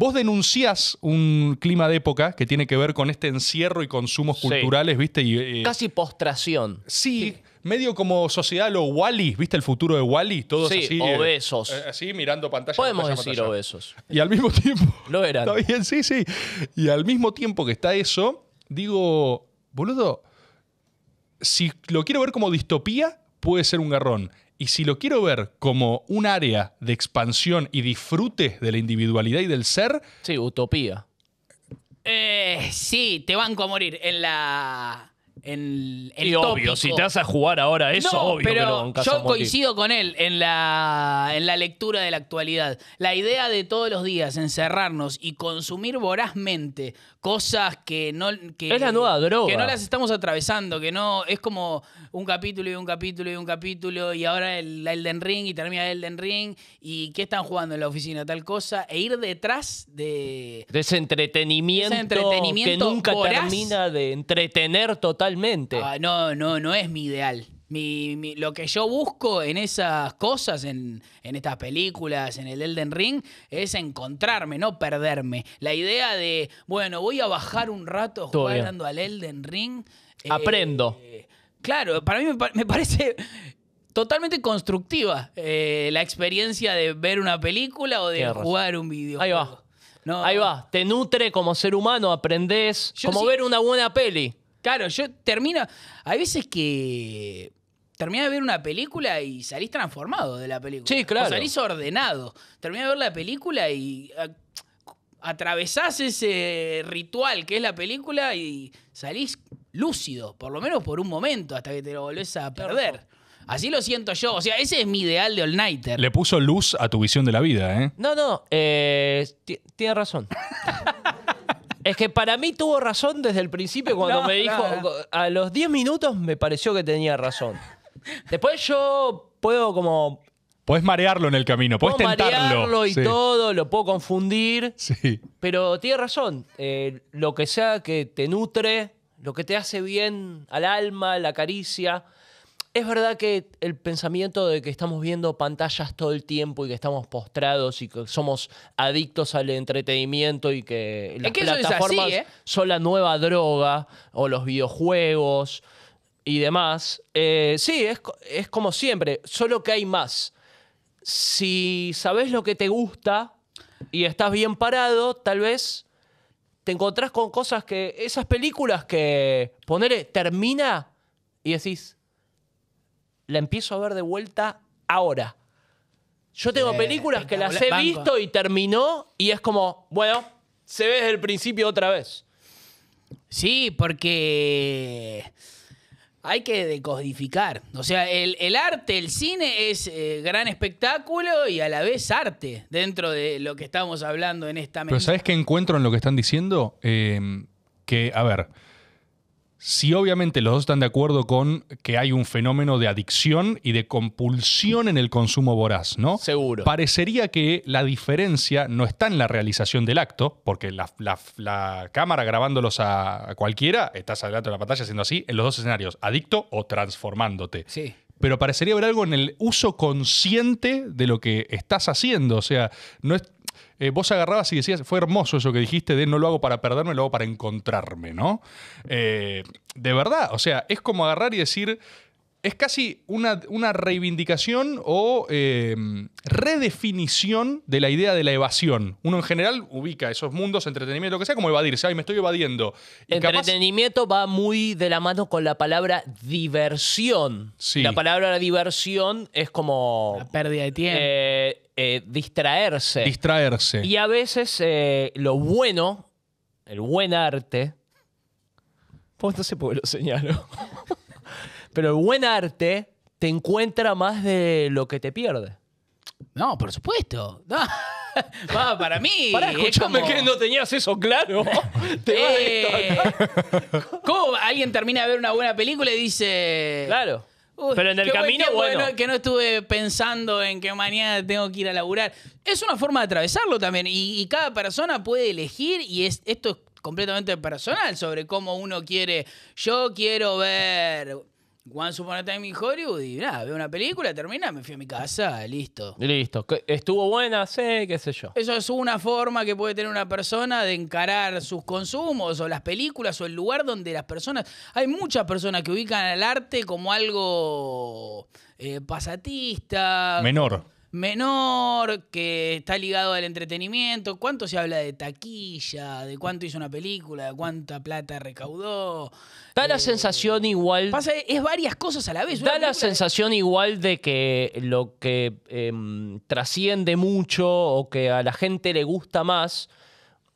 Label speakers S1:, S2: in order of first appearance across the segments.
S1: Vos denunciás un clima de época que tiene que ver con este encierro y consumos culturales, ¿viste? Y, eh, Casi postración. sí. medio como sociedad lo Wallis, ¿viste el futuro de Wallis. Todos sí, así, eh, obesos. Eh, así mirando pantalla. Podemos decir obesos. Y al mismo tiempo. Lo eran. sí, sí. Y al mismo tiempo que está eso, digo, boludo, si lo quiero ver como distopía, puede ser un garrón. Y si lo quiero ver como un área de expansión y disfrute de la individualidad y del
S2: ser. Sí, utopía.
S3: Eh, sí, te banco a morir. En la. En el obvio, si te vas a jugar
S2: ahora eso, obvio. Pero yo coincido
S3: con él en en la lectura de la actualidad. La idea de todos los días encerrarnos y consumir vorazmente cosas que no. Que, no las estamos atravesando, que no. Es como un capítulo y un capítulo y un capítulo, y ahora el Elden Ring y termina el Elden Ring, y qué están jugando en la oficina, tal cosa, e ir detrás
S2: de. ese entretenimiento, que nunca termina de entretener totalmente. Ah,
S3: no, no, no es mi ideal lo que yo busco en esas cosas, en, estas películas, en el Elden Ring, es encontrarme, no perderme. La idea de, bueno, voy a bajar un rato jugando al Elden Ring. Eh, Aprendo. Claro, para mí me, parece totalmente constructiva eh, la experiencia de ver una película o de jugar un videojuego. Ahí va. Ahí va.
S2: Te nutre como ser humano, aprendes. Como ver una buena peli.
S3: Claro, yo termino. Hay veces que terminás de ver una película y salís transformado de la película. Sí, claro. salís ordenado. Terminás de ver la película y atravesás ese ritual que es la película y salís lúcido, por lo menos por un momento, hasta que te lo volvés a perder. Así lo siento yo. O sea, ese
S2: es mi ideal de All Nighter.
S1: Le puso luz a tu visión de la vida, ¿eh?
S2: No, no. Eh, Tienes razón. es que para mí tuvo razón desde el principio cuando me dijo. A los 10 minutos me pareció que tenía razón. Después yo puedo como...
S1: Puedes marearlo en el camino, puedes tentarlo. marearlo y todo,
S2: lo puedo confundir. Sí. Pero tienes razón. Eh, lo que sea que te nutre, lo que te hace bien al alma, la caricia. Es verdad que el pensamiento de que estamos viendo pantallas todo el tiempo y que estamos postrados y que somos adictos al entretenimiento y que las plataformas ¿eh? son la nueva droga o los videojuegos y demás. Eh, sí, es, como siempre, solo que hay más. Si sabes lo que te gusta y estás bien parado, tal vez te encontrás con cosas que. Esas películas que. Ponele, termina y decís. La empiezo a ver de vuelta ahora. Yo tengo películas que las he visto y terminó y es como, bueno, se ve desde el principio otra vez.
S3: Sí, porque hay que decodificar. O sea, el, arte, el cine es eh, gran espectáculo y a la vez arte dentro de lo que estamos hablando en esta mesa. Pero ¿sabes
S1: qué encuentro en lo que están diciendo? Eh, que, a ver, si obviamente los dos están de acuerdo con que hay un fenómeno de adicción y de compulsión en el consumo voraz, ¿no? Seguro. Parecería que la diferencia no está en la realización del acto, porque la, cámara grabándolos a cualquiera, estás adelante de la pantalla haciendo así, en los dos escenarios, adicto o transformándote. Sí pero parecería haber algo en el uso consciente de lo que estás haciendo. O sea, no es eh, vos agarrabas y decías, fue hermoso eso que dijiste de no lo hago para perderme, lo hago para encontrarme, ¿no? Eh, de verdad, o sea, es como agarrar y decir, es casi una, reivindicación o em, redefinición de la idea de la evasión. Uno en general ubica esos mundos, entretenimiento, lo que sea, como evadirse. Ay, me estoy evadiendo. el entretenimiento
S2: va muy de la mano con la palabra diversión. La palabra diversión es como. pérdida de tiempo. Eh, eh, distraerse. Distraerse. Y a veces eh, lo bueno, el buen arte. cómo está ese pueblo, señalo. Pero el buen arte te encuentra más de lo que te pierde. No, por supuesto. para mí. Para, que no tenías eso claro. Eh, ¿Cómo
S3: alguien termina de ver una buena película y dice. Claro.
S2: Pero en el camino, bueno.
S3: Que no, estuve pensando en qué mañana tengo que ir a laburar. Es una forma de atravesarlo también. Y, cada persona puede elegir, y es, esto es completamente personal, sobre cómo uno quiere. Yo quiero ver Once Upon a Time in Hollywood y nada, veo una película, termina, me fui a mi casa,
S2: listo. Listo. Estuvo buena, sé, qué sé yo.
S3: Eso es una forma que puede tener una persona de encarar sus consumos o las películas o el lugar donde las personas... Hay muchas personas que ubican al arte como algo eh, pasatista. Menor menor, que está ligado al entretenimiento. ¿Cuánto se habla de taquilla? ¿De cuánto hizo una película? ¿De cuánta plata recaudó?
S2: Da la eh, sensación igual. es varias cosas a la vez. Da la sensación igual de que lo que em, trasciende mucho o que a la gente le gusta más.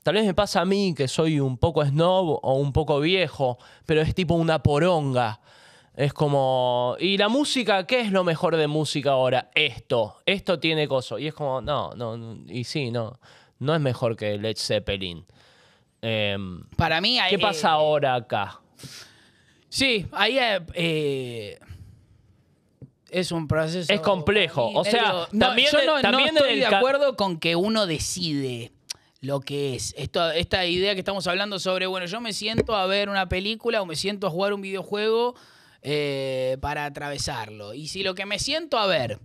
S2: Tal vez me pasa a mí que soy un poco snob o un poco viejo, pero es tipo una poronga. Es como, ¿y la música? ¿Qué es lo mejor de música ahora? Esto, esto tiene coso. Y es como, no, no, y sí, no, no es mejor que Led Zeppelin. Em, Para mí, hay, ¿qué pasa ahora acá?
S3: Sí, ahí eh, eh, es un proceso. Es complejo. o sea, también, yo estoy de acuerdo con que uno decide lo que es. Esto, esta idea que estamos hablando sobre, bueno, yo me siento a ver una película o me siento a jugar un videojuego eh, para atravesarlo. Y si lo que me siento a ver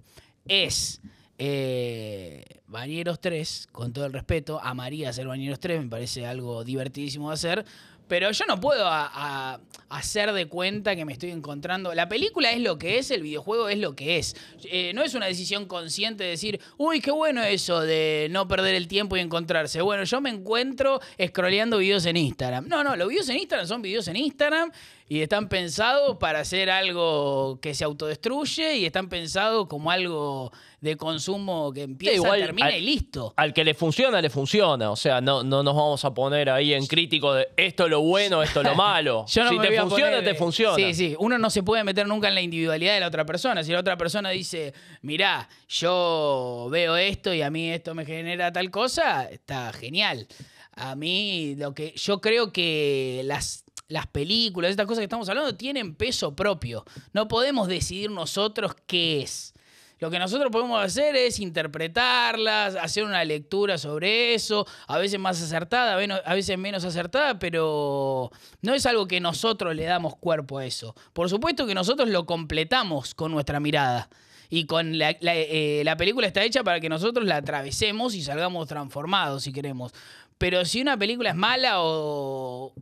S3: es eh, Bañeros 3, con todo el respeto, amaría hacer Bañeros 3, me parece algo divertidísimo de hacer. Pero yo no puedo hacer de cuenta que me estoy encontrando. La película es lo que es, el videojuego es lo que es. Eh, no es una decisión consciente de decir, uy, qué bueno eso de no perder el tiempo y encontrarse. Bueno, yo me encuentro scrolleando videos en Instagram. No, no, los videos en Instagram son videos en Instagram y están pensados para hacer algo que se autodestruye y están pensados como algo de consumo que empieza, termina y
S2: listo. Al que le funciona, le funciona. O sea, no, no nos vamos a poner ahí en crítico de esto es lo bueno, esto es lo malo. si te funciona, te funciona. Sí, sí.
S3: Uno no se puede meter nunca en la individualidad de la otra persona. Si la otra persona dice, mirá, yo veo esto y a mí esto me genera tal cosa, está genial. A mí lo que yo creo que las las películas, estas cosas que estamos hablando, tienen peso propio. No podemos decidir nosotros qué es. Lo que nosotros podemos hacer es interpretarlas, hacer una lectura sobre eso, a veces más acertada, a veces menos acertada, pero no es algo que nosotros le damos cuerpo a eso. Por supuesto que nosotros lo completamos con nuestra mirada. Y con la, la eh, película está hecha para que nosotros la atravesemos y salgamos transformados si queremos. Pero si una película es mala o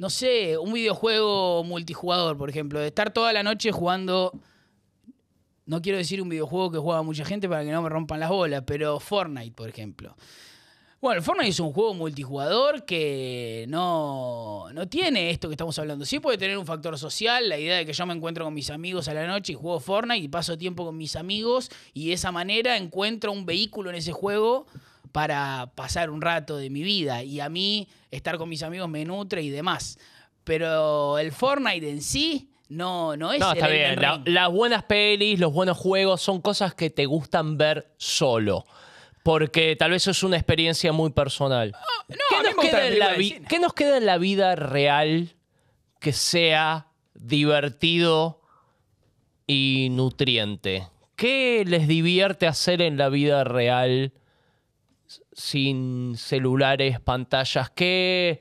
S3: no sé, un videojuego multijugador, por ejemplo, de estar toda la noche jugando. No quiero decir un videojuego que juega mucha gente para que no me rompan las bolas, pero Fortnite, por ejemplo. Bueno, Fortnite es un juego multijugador que no, no tiene esto que estamos hablando. Sí puede tener un factor social, la idea de que yo me encuentro con mis amigos a la noche y juego Fortnite y paso tiempo con mis amigos y de esa manera encuentro un vehículo en ese juego para pasar un rato de mi vida y a mí estar con mis amigos me nutre y demás. Pero el Fortnite en sí no, no es... No, está bien.
S2: las buenas pelis, los buenos juegos son cosas que te gustan ver solo. Porque tal vez es una experiencia muy personal.
S3: Ah, ¿Qué, nos queda en la
S2: ¿Qué nos queda en la vida real que sea divertido y nutriente? ¿Qué les divierte hacer en la vida real? sin celulares, pantallas, ¿Qué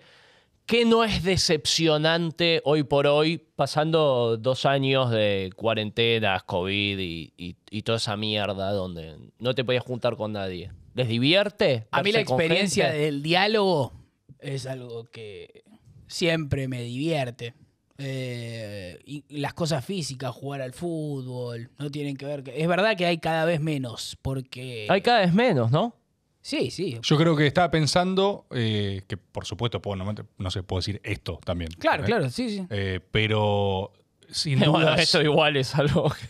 S2: qué no es decepcionante hoy por hoy, pasando dos años de cuarentenas, COVID y, toda esa mierda donde no te podías juntar con nadie? ¿Les divierte? A mí la experiencia del
S3: diálogo es algo que siempre me divierte. Eh, y las cosas físicas, jugar al fútbol, no tienen que ver. Es verdad que hay cada vez menos, porque.
S2: Hay cada vez menos, ¿no?
S3: Sí, sí. Yo creo
S2: que estaba pensando,
S1: eh, que por supuesto, puedo, no, sé, puedo decir esto también. Claro, ¿eh? claro, sí, sí. Eh,
S2: pero sin Esto igual es algo...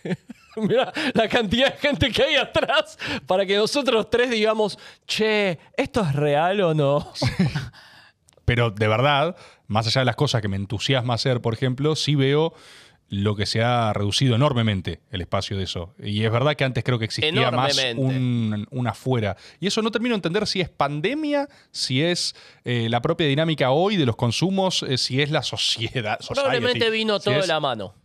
S2: Mira la cantidad de gente que hay atrás para que nosotros tres digamos, che, ¿esto es real o
S1: no? Pero de verdad, más allá de las cosas que me entusiasma hacer, por ejemplo, sí veo lo que se ha reducido enormemente el espacio de eso. Y es verdad que antes creo que existía más un, afuera. Y eso no termino de entender si es pandemia, si es eh, la propia dinámica hoy de los consumos, eh, si es la sociedad. Probablemente vino todo de la mano.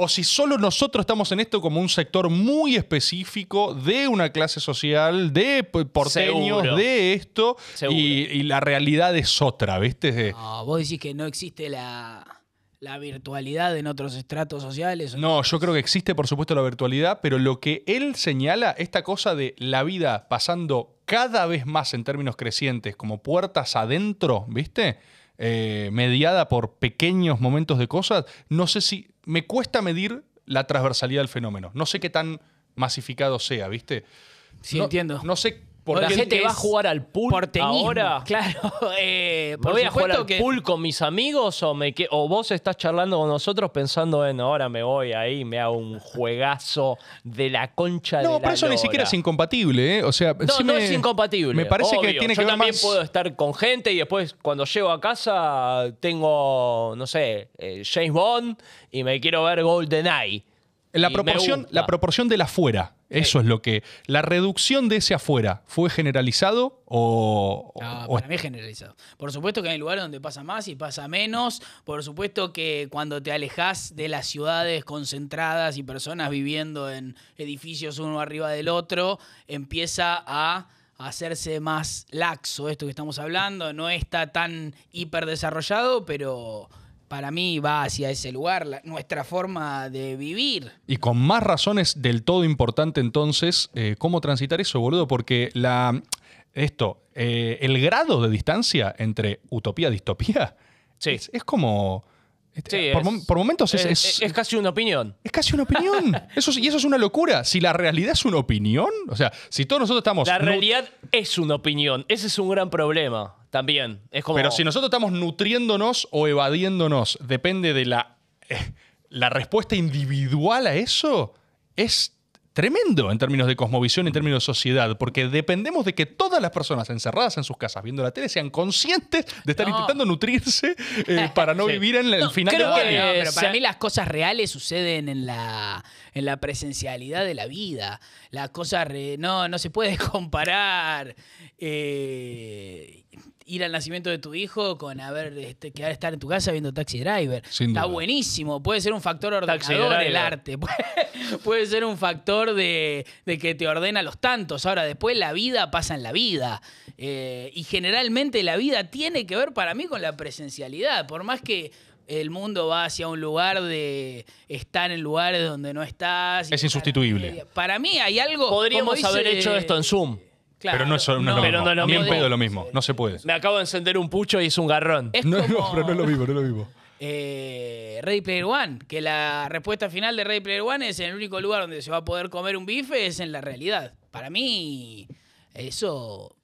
S1: O si solo nosotros estamos en esto como un sector muy específico de una clase social, de porteños, de esto, y, la realidad es otra, ¿viste?
S3: Ah, vos decís que no existe la la virtualidad en otros estratos sociales.
S1: No, yo creo que existe, por supuesto, la virtualidad, pero lo que él señala, esta cosa de la vida pasando cada vez más en términos crecientes, como puertas adentro, ¿viste? Eh, mediada por pequeños momentos de cosas, no sé si. Me cuesta medir la transversalidad del fenómeno. No sé qué tan masificado
S2: sea, ¿viste? Sí, entiendo. No sé porque la gente va a jugar al pool ahora. Claro.
S3: ¿Me eh, voy a jugar al pool
S2: con mis amigos o, me, o vos estás charlando con nosotros pensando en ahora me voy ahí, me hago un juegazo de la concha de la No, pero eso ni siquiera es
S1: incompatible. ¿eh? O sea, no, no es incompatible. Me parece que tiene Yo ver también puedo
S2: estar con gente y después cuando llego a casa tengo, no sé, eh, James Bond y me quiero ver GoldenEye. La proporción, la
S1: proporción del afuera, eso es lo que. ¿La reducción de ese afuera fue generalizado o.?
S3: es generalizado. Por supuesto que hay lugares donde pasa más y pasa menos. Por supuesto que cuando te alejas de las ciudades concentradas y personas viviendo en edificios uno arriba del otro, empieza a hacerse más laxo esto que estamos hablando. No está tan hiperdesarrollado, pero para mí va hacia ese lugar, nuestra forma de vivir.
S1: Y con más razones del todo importante entonces, eh, ¿cómo transitar eso, boludo? Porque la, esto, eh, el grado de distancia entre utopía y distopía es, como... Este, por, momentos es,
S2: es, casi una opinión. Es casi una opinión.
S1: eso, y eso es una locura. Si la realidad es una opinión, o sea, si todos nosotros estamos... La realidad
S2: es una opinión. Ese es un gran problema. También. Es Pero si
S1: nosotros estamos nutriéndonos o evadiéndonos, depende de la, eh, la respuesta individual a eso, es tremendo en términos de cosmovisión, en términos de sociedad, porque dependemos de que todas las personas encerradas en sus casas viendo la tele sean conscientes de estar intentando nutrirse eh, para no vivir en el final de la que, pero para mí
S3: las cosas reales suceden en la en la presencialidad de la vida. La cosa no, no se puede comparar eh, ir al nacimiento de tu hijo con haber este, quedar estar en tu casa viendo Taxi Driver. Está buenísimo, puede ser un factor ordenador del arte, puede, ser un factor de, que te ordena los tantos. Ahora, después la vida pasa en la vida. Eh, y generalmente la vida tiene que ver para mí con la presencialidad, por más que el mundo va hacia un lugar de estar en lugares donde no estás. Es insustituible. Para, mí hay
S2: algo. Podríamos haber hecho esto en Zoom. pero no es, solo lo mismo. No pedo
S1: lo mismo. No se puede. Me
S2: acabo de encender un pucho y es un garrón. no, pero no lo vivo, no lo vivo. Eh, Ready
S3: Player One, que la respuesta final de Ready Player One es en el único lugar donde se va a poder comer un bife es en la realidad. Para mí, eso.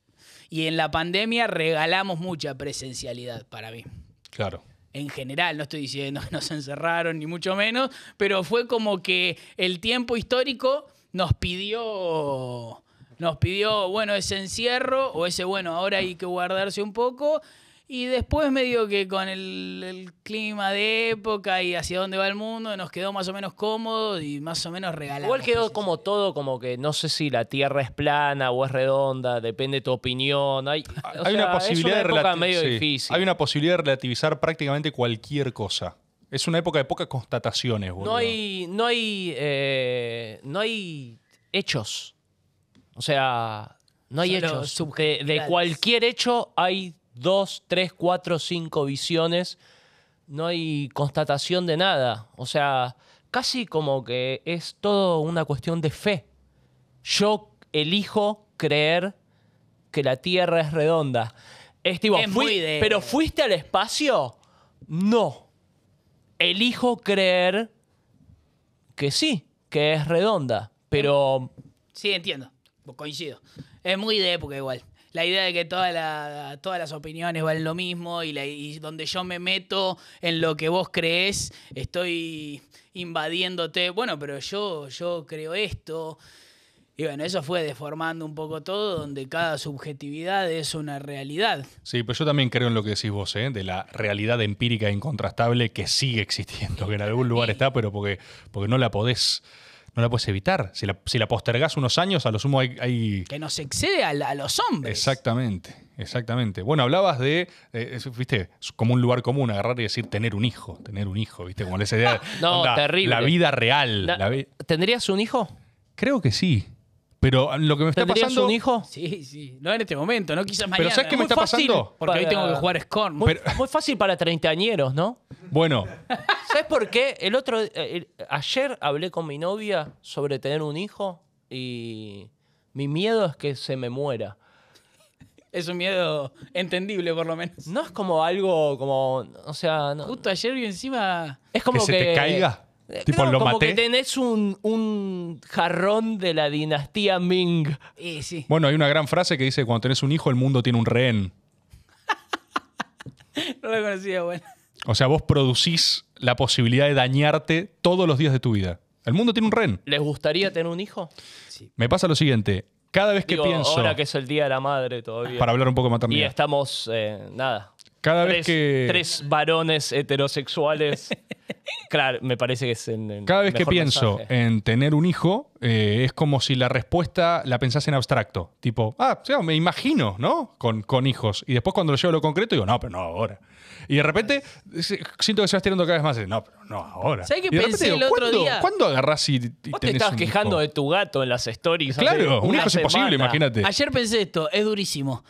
S3: Y en la pandemia regalamos mucha presencialidad para mí. Claro en general, no estoy diciendo que nos encerraron ni mucho menos, pero fue como que el tiempo histórico nos pidió nos pidió, bueno, ese encierro o ese, bueno, ahora hay que guardarse un poco y después medio que con el, clima de época y hacia dónde va el mundo, nos quedó más o menos cómodo y más o menos regalado. Igual quedó
S2: como todo, como que no sé si la Tierra es plana o es redonda, depende de tu opinión. Hay, hay una posibilidad de Hay
S1: una posibilidad de relativizar prácticamente cualquier cosa. Es una época de pocas constataciones, boludo. No
S2: hay, no hay, eh, no hay hechos. O sea, no hay hechos. de cualquier hecho hay dos, tres, cuatro, cinco visiones, no hay constatación de nada. O sea, casi como que es todo una cuestión de fe. Yo elijo creer que la Tierra es redonda. Es ¿pero fuiste al espacio? No. Elijo creer que sí, que es redonda, pero...
S3: Sí, entiendo, coincido. Es muy de época igual la idea de que todas las opiniones valen lo mismo y, donde yo me meto en lo que vos creés estoy invadiéndote. Bueno, pero yo, yo creo esto. Y bueno, eso fue deformando un poco todo, donde cada subjetividad es una realidad.
S1: Sí, pero yo también creo en lo que decís vos, ¿eh? de la realidad empírica e incontrastable que sigue existiendo, que en algún lugar está, pero porque, porque no la podés no la puedes evitar. Si la, si postergás unos años, a lo sumo hay...
S3: Que nos excede a, los hombres.
S1: Exactamente, exactamente. Bueno, hablabas de, eh, viste, como un lugar común, agarrar y decir tener un hijo, tener un hijo, viste, como la idea... La vida real. ¿Tendrías un hijo? Creo que sí. Pero lo que me está pasando. un
S2: hijo? Sí, sí. No en este momento, no quizás mañana. Pero ¿sabes qué me está pasando? Porque hoy tengo que jugar Scorn. Muy, muy fácil para treintañeros, ¿no? Bueno, ¿sabes por qué? El otro, eh, ayer hablé con mi novia sobre tener un hijo y mi miedo es que se me muera. Es un miedo entendible, por lo menos. No es como algo como, o sea, no- Justo ayer vi encima. es como que se te caiga. Eh, tipo, como que tenés un, jarrón de la dinastía Ming. sí.
S1: Bueno, hay una gran frase que dice: cuando tenés un hijo, el mundo tiene un rehén.
S2: No lo conocía, bueno.
S1: O sea, vos producís la posibilidad de dañarte todos los días de tu vida. El mundo tiene un ren.
S2: ¿Les gustaría tener un hijo?
S1: Sí. Me pasa lo siguiente.
S2: Cada vez que pienso. Ahora que es el día de la madre todavía. Para hablar un poco más también. Y estamos. Eh, nada. Cada tres, vez que. Tres varones heterosexuales. claro, me parece que es en. Cada vez que pienso
S1: en tener un hijo, eh, es como si la respuesta la pensase en abstracto. Tipo, ah, me imagino, ¿no? Con, con hijos. Y después cuando lo llevo a lo concreto, digo, no, pero no ahora. Y de repente siento que se va estirando cada vez más. No, pero no
S2: ahora. ¿Sabes qué pensé el otro día? ¿Cuándo agarras y, te estás quejando de tu gato en las stories? Claro, un hijo es imposible, imagínate. Ayer
S3: pensé esto, es durísimo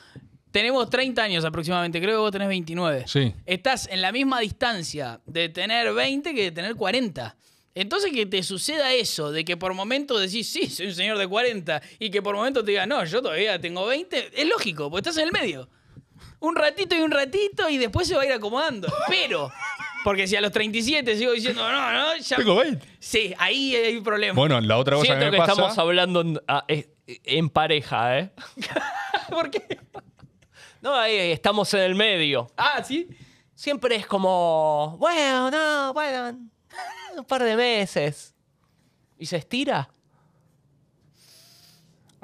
S3: tenemos 30 años aproximadamente, creo que vos tenés 29. Sí. Estás en la misma distancia de tener 20 que de tener 40. Entonces que te suceda eso, de que por momento decís, sí, soy un señor de 40, y que por momento te diga, no, yo todavía tengo 20, es lógico, porque estás en el medio. Un ratito y un ratito y después se va a ir acomodando. Pero, porque si a los 37 sigo diciendo,
S2: no, no, ya... Tengo 20. Sí, ahí hay un problema. Bueno, la otra cosa que, me que estamos hablando en, ah, en pareja, ¿eh? ¿Por qué? No, ahí estamos en el medio. Ah, sí. Siempre es como, bueno, no, bueno, un par de meses. Y se estira.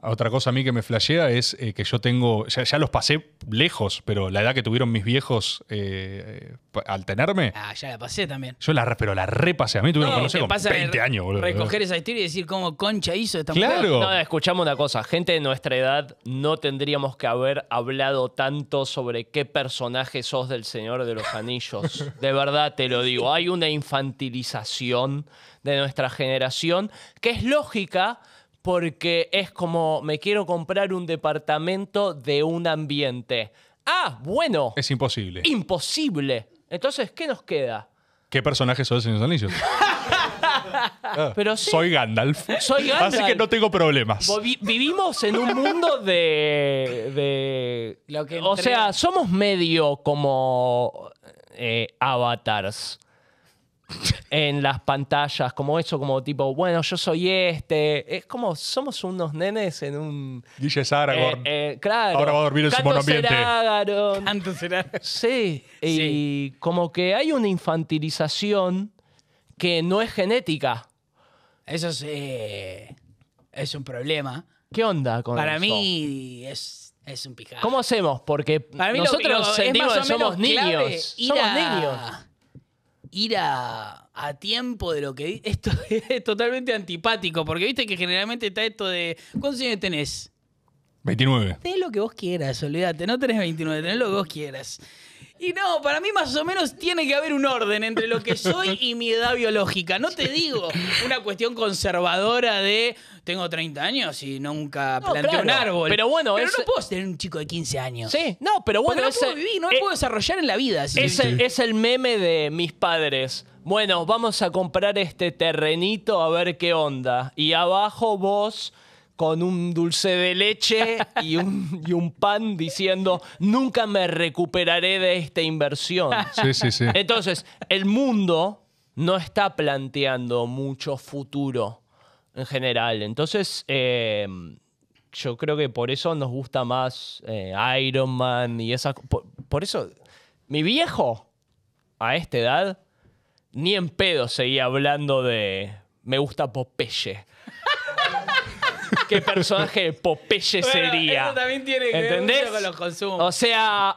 S1: Otra cosa a mí que me flashea es eh, que yo tengo, ya, los pasé lejos, pero la edad que tuvieron mis viejos eh, al tenerme.
S3: Ah, ya la pasé también.
S1: Yo la, pero la repasé. A mí tuvieron que no con 20 años, boludo. Recoger esa
S3: historia y decir cómo concha hizo esta
S2: claro. No, escuchamos una cosa. Gente de nuestra edad no tendríamos que haber hablado tanto sobre qué personaje sos del Señor de los Anillos. de verdad te lo digo. Hay una infantilización de nuestra generación que es lógica porque es como me quiero comprar un departamento de un ambiente. Ah,
S1: bueno. Es imposible.
S2: Imposible. Entonces, ¿qué nos queda?
S1: ¿Qué personaje soy señor ah, Pero Soy Gandalf. Soy Gandalf. Así que no tengo problemas.
S2: vivimos en un mundo de. o sea, somos medio como eh, avatars en las pantallas, como eso, como tipo, bueno, yo soy este. Es como, somos unos nenes en un. DJ Saragorn. Eh, eh, claro. Ahora va a dormir en su monoambiente. Sí, y como que hay una infantilización que no es genética. Eso sí eh, es un problema. ¿Qué onda con Para mí
S3: es, es un picado. ¿Cómo hacemos?
S2: Porque nosotros somos niños. Somos niños
S3: ir a, tiempo de lo que esto es totalmente antipático, porque viste que generalmente está esto de ¿cuántos años tenés? 29. Tenés lo que vos quieras, olvídate, no tenés 29, tenés lo que vos quieras. Y no, para mí más o menos tiene que haber un orden entre lo que soy y mi edad biológica. No te digo una cuestión conservadora de tengo 30 años y
S2: nunca planté un árbol. Pero bueno, pero no
S3: puedo tener un chico de 15 años. Sí, no, pero bueno, no puedo eh, puedo desarrollar en la vida. es
S2: el meme de mis padres. Bueno, vamos a comprar este terrenito a ver qué onda. Y abajo vos con un dulce de leche y un, pan diciendo, nunca me recuperaré de esta inversión. Sí, sí, sí. Entonces, el mundo no está planteando mucho futuro en general. Entonces, em, yo creo que por eso nos gusta más eh, Iron Man y esas... Por, por, eso, mi viejo, a esta edad, ni en pedo seguía hablando de... Me gusta Popeye qué personaje de Popeye Eso también tiene que ver con los consumos. O sea,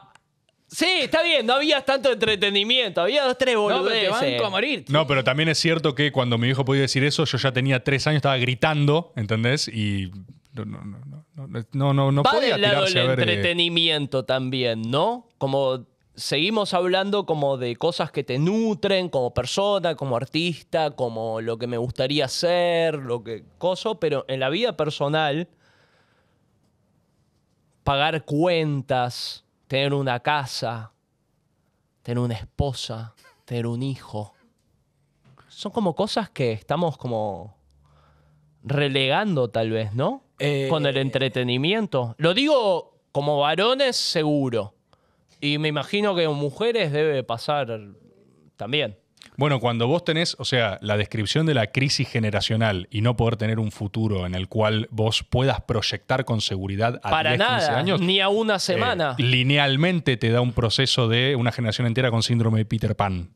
S2: Sí, está bien, no había tanto entretenimiento, había dos, tres boludeces. No, pero a morir.
S1: No, pero también es cierto que cuando mi hijo podía decir eso, yo ya tenía tres años, estaba gritando, ¿entendés? Y no, no, no, no, no, no, Va del lado del eh,
S2: entretenimiento también, ¿no? Como seguimos hablando como de cosas que te nutren como persona, como artista, como lo que me gustaría ser, lo que coso, pero en la vida personal, pagar cuentas, tener una casa, tener una esposa, tener un hijo, son como cosas que estamos como relegando tal vez, ¿no? Eh, Con el eh, entretenimiento. Lo digo como varones seguro y me imagino que en mujeres debe pasar también. Bueno, cuando vos tenés,
S1: o sea, la descripción de la crisis generacional y no poder tener un futuro en el cual vos puedas proyectar con seguridad a Para 10, nada, años. Ni
S2: a una eh, semana.
S1: linealmente te da un proceso de una generación entera con síndrome de Peter Pan.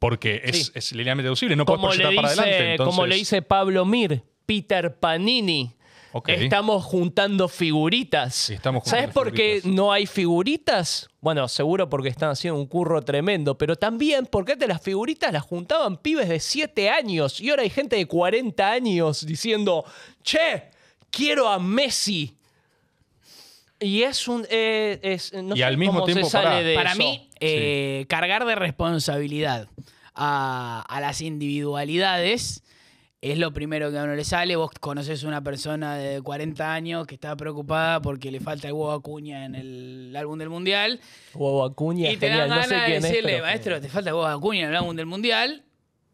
S1: Porque es, linealmente deducible, no como podés proyectar para adelante. Como le dice
S2: Pablo Mir, Peter Panini. Estamos juntando figuritas. ¿Sabes por qué no hay figuritas? Bueno, seguro porque están haciendo un curro tremendo, pero también porque antes las figuritas las juntaban pibes de 7 años y ahora hay gente de 40 años diciendo, che, quiero a Messi. Y es un. Eh, y al mismo tiempo,
S1: para, para mí,
S3: eh, cargar de responsabilidad a las individualidades es lo primero que a uno le sale. Vos conoces una persona de 40 años que está preocupada porque le falta el huevo acuña en el álbum del mundial.
S2: Huevo acuña, y te ganas de decirle,
S3: maestro, te falta huevo acuña en el álbum del mundial.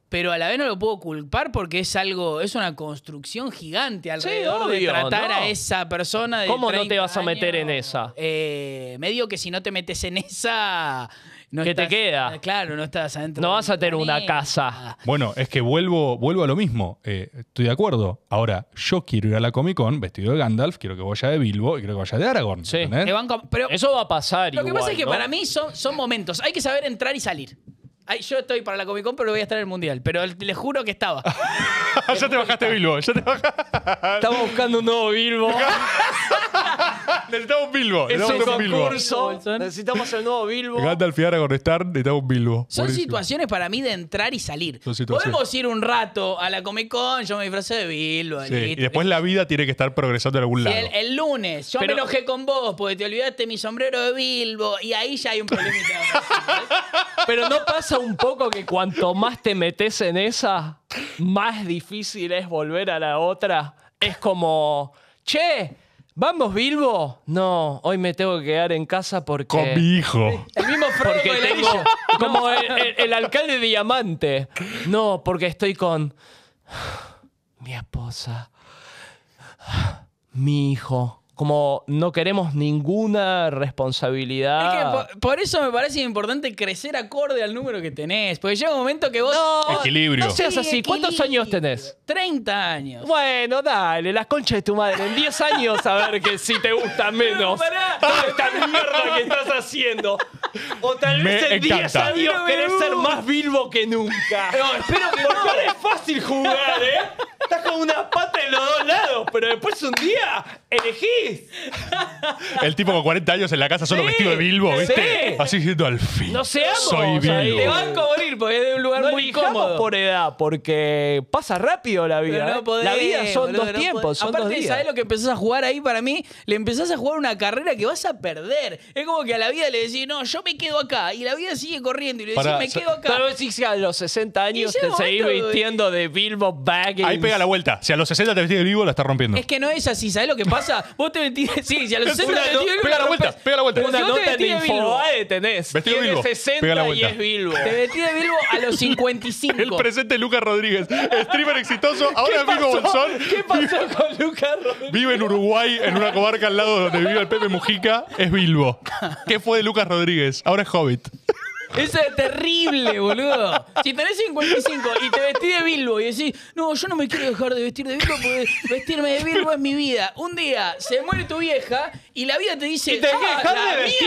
S3: Pero a la vez no lo puedo culpar porque es algo, es una construcción gigante alrededor de tratar a esa persona de. ¿Cómo no te vas a meter en esa? Eh, medio que si no te metes en esa no ¿Qué te queda? Eh, claro, no estás adentro. No vas a tener una casa. Bueno,
S1: es que vuelvo, vuelvo a lo mismo. Eh, estoy de acuerdo. Ahora, yo quiero ir a la Comic Con vestido de Gandalf, quiero que vaya de Bilbo y quiero que vaya de Aragorn. Sí.
S2: pero Eso va a pasar lo que pasa es que para
S1: mí
S3: son, son momentos. Hay que saber entrar y salir. Ay, yo estoy para la Comic Con, pero voy a estar en el Mundial. Pero
S2: le juro que estaba.
S1: ya te bajaste Bilbo, ya te bajaste. Estamos buscando un nuevo Bilbo.
S3: necesitamos un Bilbo.
S1: Es un concurso.
S2: Necesitamos el
S3: nuevo Bilbo.
S1: al Fiar a conectar. necesitamos un Bilbo. Son
S3: situaciones para mí de entrar y salir. Podemos ir un rato a la Comic Con, yo me disfrazé de Bilbo. Y
S1: después la vida tiene que estar progresando
S3: en algún lado. El, lunes, yo me enojé con vos porque te olvidaste mi sombrero de Bilbo y ahí ya hay un problema. ¿eh?
S2: pero no pasa un poco que cuanto más te metes en esa, más difícil es volver a la otra. Es como, che, vamos Bilbo. No, hoy me tengo que quedar en casa porque... Con mi hijo. El mismo porque tengo como el, el alcalde de Diamante. No, porque estoy con mi esposa, mi hijo como no queremos ninguna responsabilidad. Es que
S3: por, eso me parece importante crecer acorde al número que tenés. Porque llega un momento que vos. No, equilibrio. seas así. ¿Cuántos
S2: años tenés? 30 años. Bueno, dale, las conchas de tu madre. En 10 años a ver que si te gusta menos. Toda esta mierda que estás haciendo. O tal vez en 10 años querés ser más Bilbo que nunca. No, espero que Porque es fácil jugar, ¿eh? Estás con una pata en los dos lados, pero después un día elegís.
S1: El tipo con 40 años en la casa solo vestido de Bilbo, ¿viste?
S2: Así siendo al fin. No seamos, Soy Bilbo. te van a morir porque es de un lugar muy cómodo. por edad, porque pasa rápido la vida. ¿eh? la vida son dos tiempos, son Aparte, dos días. lo que
S3: empezás a jugar ahí para mí? Le empezás a jugar una carrera que vas a perder. Es como que a la vida le decís, no, yo me quedo acá. Y la vida sigue corriendo y le decís, me quedo acá. Tal vez si
S2: a los 60 años te seguís vistiendo de
S3: Bilbo Baggins.
S2: Ahí pega la
S1: vuelta. Si a los 60
S2: te vestís de Bilbo, la estás rompiendo.
S3: Es que no es así, ¿sabés lo que pasa? Vos te Sí, si a los 60 Pega la vuelta, pega la vuelta. Una nota de Infobae
S1: tenés. Vestido Bilbo. 60 y es Bilbo. Te metí
S3: de Bilbo a los 55. El presente
S1: Lucas Rodríguez. Streamer exitoso. Ahora vivo Bolsón. ¿Qué pasó con Lucas Rodríguez? Vive en Uruguay, en una comarca al lado donde vive el Pepe Mujica. Es Bilbo. ¿Qué fue de Lucas Rodríguez? Ahora es Hobbit.
S3: Eso es terrible, boludo. Si tenés 55 y te vestís de Bilbo y decís, no, yo no me quiero dejar de vestir de Bilbo porque vestirme de Bilbo es mi vida. Un día se muere tu vieja y la vida te dice, que ah,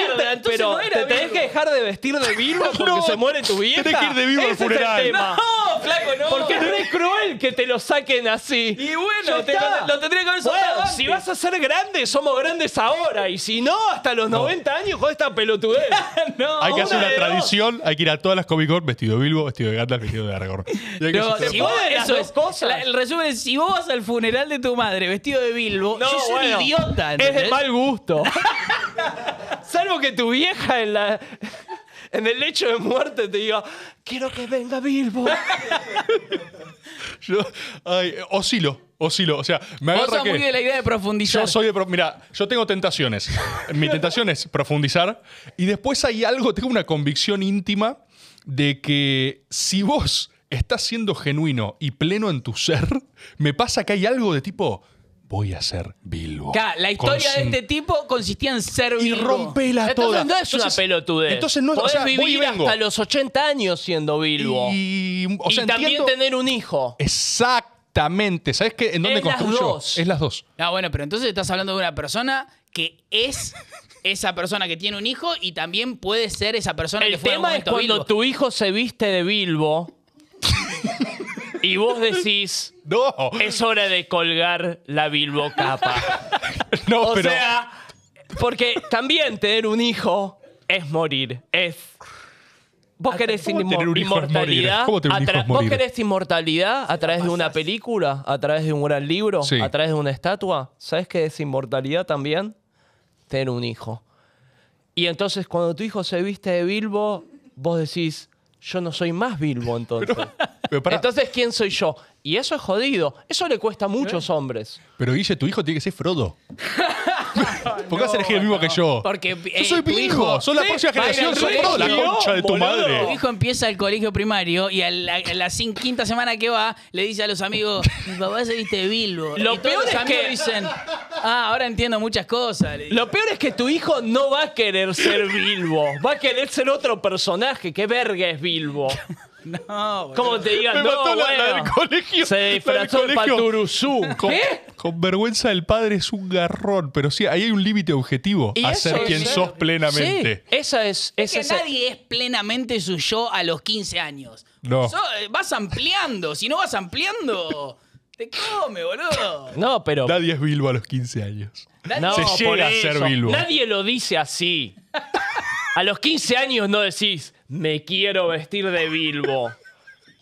S3: dejar pero te
S2: tenés que dejar de vestir de Bilbo porque se muere tu vieja. que ir de Bilbo No, flaco, no. Porque no es cruel que te lo saquen así. Y bueno, lo, que haber si vas a ser grande, somos grandes ahora. Y si no, hasta los 90 años con esta pelotudez. Hay que hacer una tradición
S1: hay que ir a todas las Comic Con vestido de Bilbo, vestido de Gandalf, vestido de Aragorn.
S3: si vos, cosas. el resumen es, si vos vas al funeral de tu madre vestido de Bilbo, No, un idiota. Es de mal
S2: gusto. Salvo que tu vieja en la. En el lecho de muerte te diga, quiero que venga Bilbo.
S1: Yo, oscilo oscilo. O sea, me agarra muy de la idea de profundizar. Yo soy de... Mira, yo tengo tentaciones. Mi tentación es profundizar. Y después hay algo, tengo una convicción íntima de que si vos estás siendo genuino y pleno en tu ser, me pasa que hay algo de tipo... Voy a ser Bilbo.
S2: la historia de este tipo consistía en ser Y Bilbo. rompela Entonces no es una pelotudez. Entonces no o sea, vivir hasta los 80 años siendo Bilbo. Y, también tener un hijo. Exacto. Exactamente. ¿Sabes qué? ¿En dónde es Las dos. Es las dos.
S3: Ah, bueno, pero entonces estás hablando de una persona que es esa persona que tiene un hijo y también puede
S2: ser esa persona El que fue en El tema es cuando tu hijo se viste de Bilbo y vos decís, es hora de colgar la Bilbo capa. no, O sea, porque también tener un hijo es morir, es ¿Vos querés, inmortalidad, a ¿Vos querés inmortalidad a través de una película, a través de un gran libro, a través de una estatua? ¿Sabes qué es inmortalidad también? Tener un hijo. Y entonces cuando tu hijo se viste de Bilbo, vos decís, yo no soy más Bilbo entonces. Entonces, ¿quién soy yo? Y eso es jodido. Eso le cuesta a muchos ¿Eh? hombres. pero dice tu hijo tiene que ser Frodo.
S1: ¿Por qué vas a elegir el mismo que yo?
S2: Porque yo eh, soy mi hijo, Son soy la próxima generación, soy la concha de tu madre. Tu
S3: hijo empieza el colegio primario y a la, quinta semana que va le dice a los amigos, mi papá se viste de Bilbo. Lo y peor todos es que dicen,
S2: ah,
S3: ahora entiendo muchas cosas.
S2: Lo peor es que tu hijo no va a querer ser Bilbo, va a querer ser otro personaje, qué verga es Bilbo. No, Como te digan, no, mató la- del colegio. Se disfrazó
S1: Con, vergüenza el padre es un garrón, pero sí, ahí hay un límite objetivo. A ser quien sos plenamente.
S2: esa es.
S3: Es que nadie es plenamente su yo a los 15 años. No. Eh, vas ampliando. Si no vas ampliando, te come, boludo.
S2: No, pero. Nadie es Bilbo a los 15
S1: años. Nadie- Se Bilbo. Nadie
S2: lo dice así. A los 15 años no decís, me quiero vestir de Bilbo.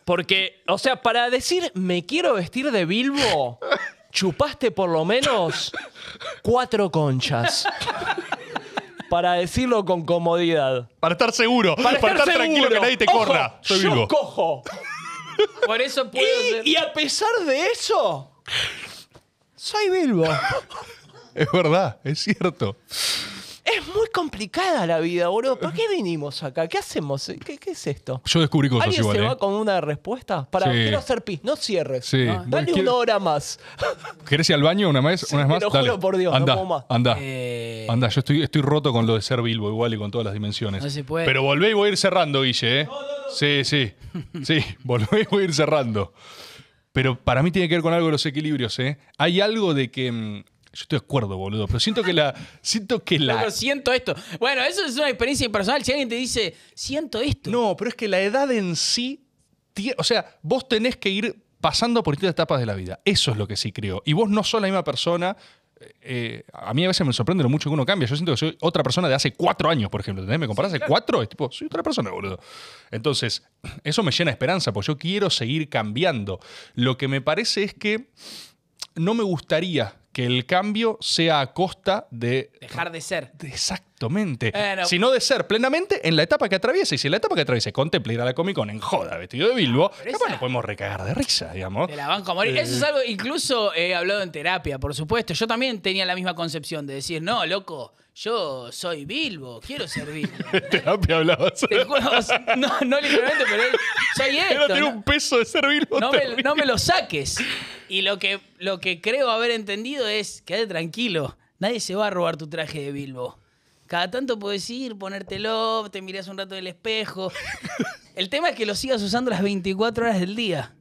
S2: Porque, o sea, para decir, me quiero vestir de Bilbo, chupaste por lo menos cuatro conchas. Para decirlo con comodidad. Para estar seguro. Para, estar, tranquilo que nadie te corra. Soy Bilbo. cojo. Por eso puedo y a pesar de eso, soy Bilbo.
S1: Es verdad, es cierto.
S2: Es muy complicada la vida, boludo. ¿Por qué vinimos acá? ¿Qué hacemos? ¿Qué, es esto? Yo descubrí cosas ¿Alguien se eh. va con una respuesta? Para, Sí. no hacer pis, no cierres. Sí. Dale una hora más.
S1: ¿Querés ir al baño una vez? una lo juro por Dios, anda, Anda, anda. Yo estoy, roto con lo de ser Bilbo igual y con todas las dimensiones. Pero volvé y voy a ir cerrando, Guille, ¿eh? Sí, sí. Sí, volvé y voy a ir cerrando. Pero para mí tiene que ver con algo de los equilibrios, ¿eh? Hay algo de que mm, yo estoy de acuerdo, boludo, pero siento que la. siento que la.
S3: siento esto. Bueno, eso es una experiencia impersonal. Si
S1: alguien te dice, siento esto. No, pero es que la edad en sí. O sea, vos tenés que ir pasando por distintas etapas de la vida. Eso es lo que sí creo. Y vos no sos la misma persona. Eh, eh, a mí a veces me sorprende lo mucho que uno cambia. Yo siento que soy otra persona de hace cuatro años, por ejemplo. ¿Entendés? Me comparas cuatro, es tipo, soy otra persona, boludo. Entonces, eso me llena de esperanza, porque yo quiero seguir cambiando. Lo que me parece es que no me gustaría que el cambio sea a costa de... Dejar de ser. exacto Exactamente. Sino de ser plenamente en la etapa que atraviesa. Y si la etapa que atraviesa contempla ir a la Comic Con en joda, vestido de Bilbo, no, ah, capaz podemos recagar de risa, digamos. De la banco a morir. Eso es eh. algo,
S3: incluso he hablado en terapia, por supuesto. Yo también tenía la misma concepción de decir, no, loco, yo soy Bilbo, quiero ser Bilbo.
S1: terapia
S3: hablabas. no, no literalmente, pero soy esto. tiene un peso de ser Bilbo. No me, lo saques. Y lo que, lo que creo haber entendido es, quédate tranquilo, nadie se va a robar tu traje de Bilbo. Cada tanto puedes ir, ponértelo, te mirás un rato del espejo. El tema es que lo sigas usando las 24 horas del día.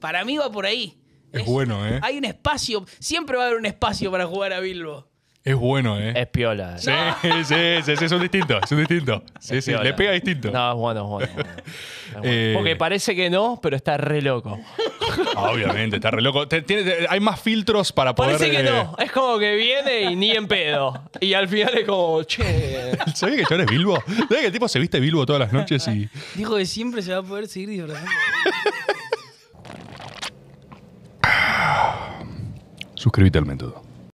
S3: Para mí va por ahí. Es,
S1: es bueno, ¿eh? Hay un
S3: espacio, siempre va a haber un espacio para jugar a Bilbo.
S2: Es bueno, ¿eh? Es piola. Sí, sí, sí, sí, son distintos, son distintos. Sí, es sí, le pega distinto. No, es bueno, es bueno. Eh, Porque parece que no, pero está re loco.
S1: Obviamente, está re loco. hay más filtros para poder... Parece que no,
S2: eh, es como que viene y ni en pedo. Y al final es como, che...
S1: ¿Sabés que yo eres Bilbo? ¿Sabés que el tipo se viste Bilbo todas las noches y...?
S3: Dijo que siempre se va a poder seguir verdad.
S1: Suscríbete al método.